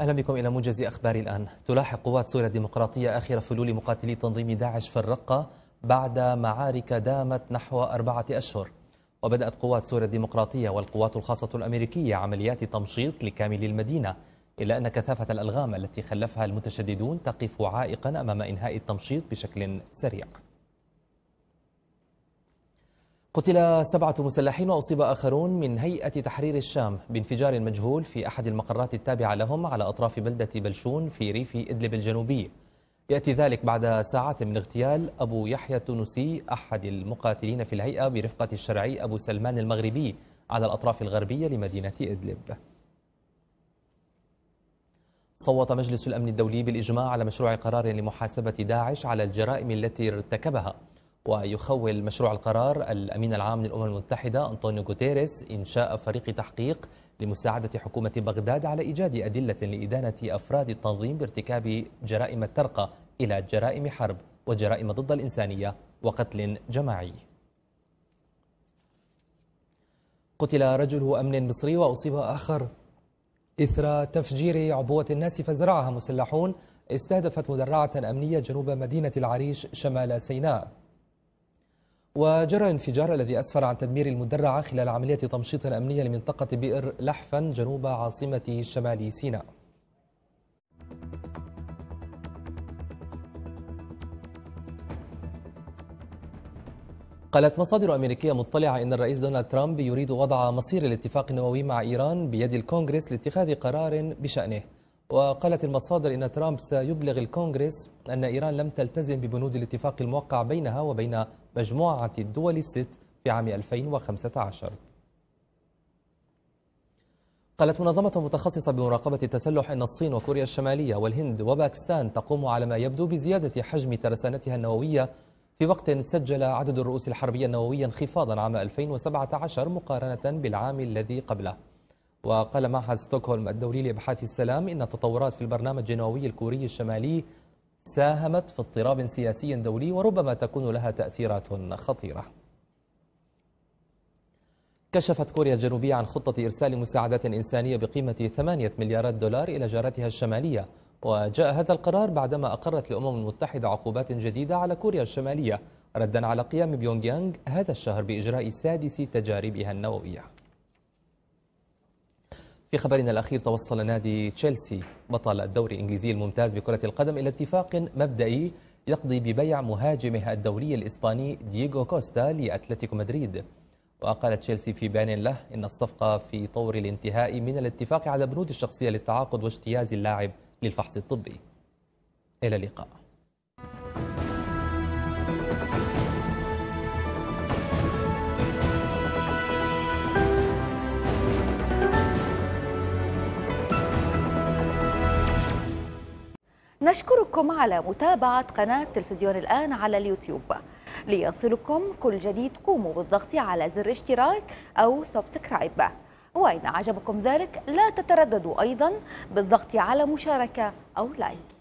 أهلا بكم إلى موجز أخبار الآن تلاحق قوات سوريا الديمقراطية آخر فلول مقاتلي تنظيم داعش في الرقة بعد معارك دامت نحو أربعة أشهر وبدأت قوات سوريا الديمقراطية والقوات الخاصة الأمريكية عمليات تمشيط لكامل المدينة إلا أن كثافة الألغام التي خلفها المتشددون تقف عائقا أمام إنهاء التمشيط بشكل سريع قتل سبعة مسلحين وأصيب آخرون من هيئة تحرير الشام بانفجار مجهول في أحد المقرات التابعة لهم على أطراف بلدة بلشون في ريف إدلب الجنوبي يأتي ذلك بعد ساعات من اغتيال أبو يحيى التونسي أحد المقاتلين في الهيئة برفقة الشرعي أبو سلمان المغربي على الأطراف الغربية لمدينة إدلب صوت مجلس الأمن الدولي بالإجماع على مشروع قرار لمحاسبة داعش على الجرائم التي ارتكبها ويخول مشروع القرار الأمين العام للأمم المتحدة أنطونيو غوتيريس إنشاء فريق تحقيق لمساعدة حكومة بغداد على إيجاد أدلة لإدانة أفراد التنظيم بارتكاب جرائم الترقى إلى جرائم حرب وجرائم ضد الإنسانية وقتل جماعي قتل رجل أمن مصري وأصيب آخر إثر تفجير عبوة الناس فزرعها مسلحون استهدفت مدرعة أمنية جنوب مدينة العريش شمال سيناء وجرى الانفجار الذي أسفر عن تدمير المدرعة خلال عملية تمشيط أمنية لمنطقة بئر لحفا جنوب عاصمة شمال سيناء قالت مصادر أمريكية مطلعة أن الرئيس دونالد ترامب يريد وضع مصير الاتفاق النووي مع إيران بيد الكونغرس لاتخاذ قرار بشأنه وقالت المصادر إن ترامب سيبلغ الكونغرس أن إيران لم تلتزم ببنود الاتفاق الموقع بينها وبين مجموعة الدول الست في عام 2015 قالت منظمة متخصصة بمراقبة التسلح أن الصين وكوريا الشمالية والهند وباكستان تقوم على ما يبدو بزيادة حجم ترسانتها النووية في وقت سجل عدد الرؤوس الحربية النووية انخفاضا عام 2017 مقارنة بالعام الذي قبله وقال معهد ستوكهولم الدولي لأبحاث السلام إن التطورات في البرنامج الجنوبي الكوري الشمالي ساهمت في اضطراب سياسي دولي وربما تكون لها تأثيرات خطيرة كشفت كوريا الجنوبية عن خطة إرسال مساعدات إنسانية بقيمة 8 مليارات دولار إلى جارتها الشمالية وجاء هذا القرار بعدما أقرت الأمم المتحدة عقوبات جديدة على كوريا الشمالية ردا على قيام بيونغيانغ هذا الشهر بإجراء سادس تجاربها النووية في خبرنا الأخير توصل نادي تشيلسي بطل الدوري الإنجليزي الممتاز بكرة القدم إلى اتفاق مبدئي يقضي ببيع مهاجمه الدولي الإسباني دييغو كوستا لأتلتيكو مدريد وقال تشيلسي في بيان له إن الصفقة في طور الانتهاء من الاتفاق على بنود الشخصية للتعاقد واجتياز اللاعب للفحص الطبي إلى اللقاء نشكركم على متابعة قناة تلفزيون الآن على اليوتيوب ليصلكم كل جديد قوموا بالضغط على زر اشتراك أو سبسكرايب وإن عجبكم ذلك لا تترددوا أيضا بالضغط على مشاركة أو لايك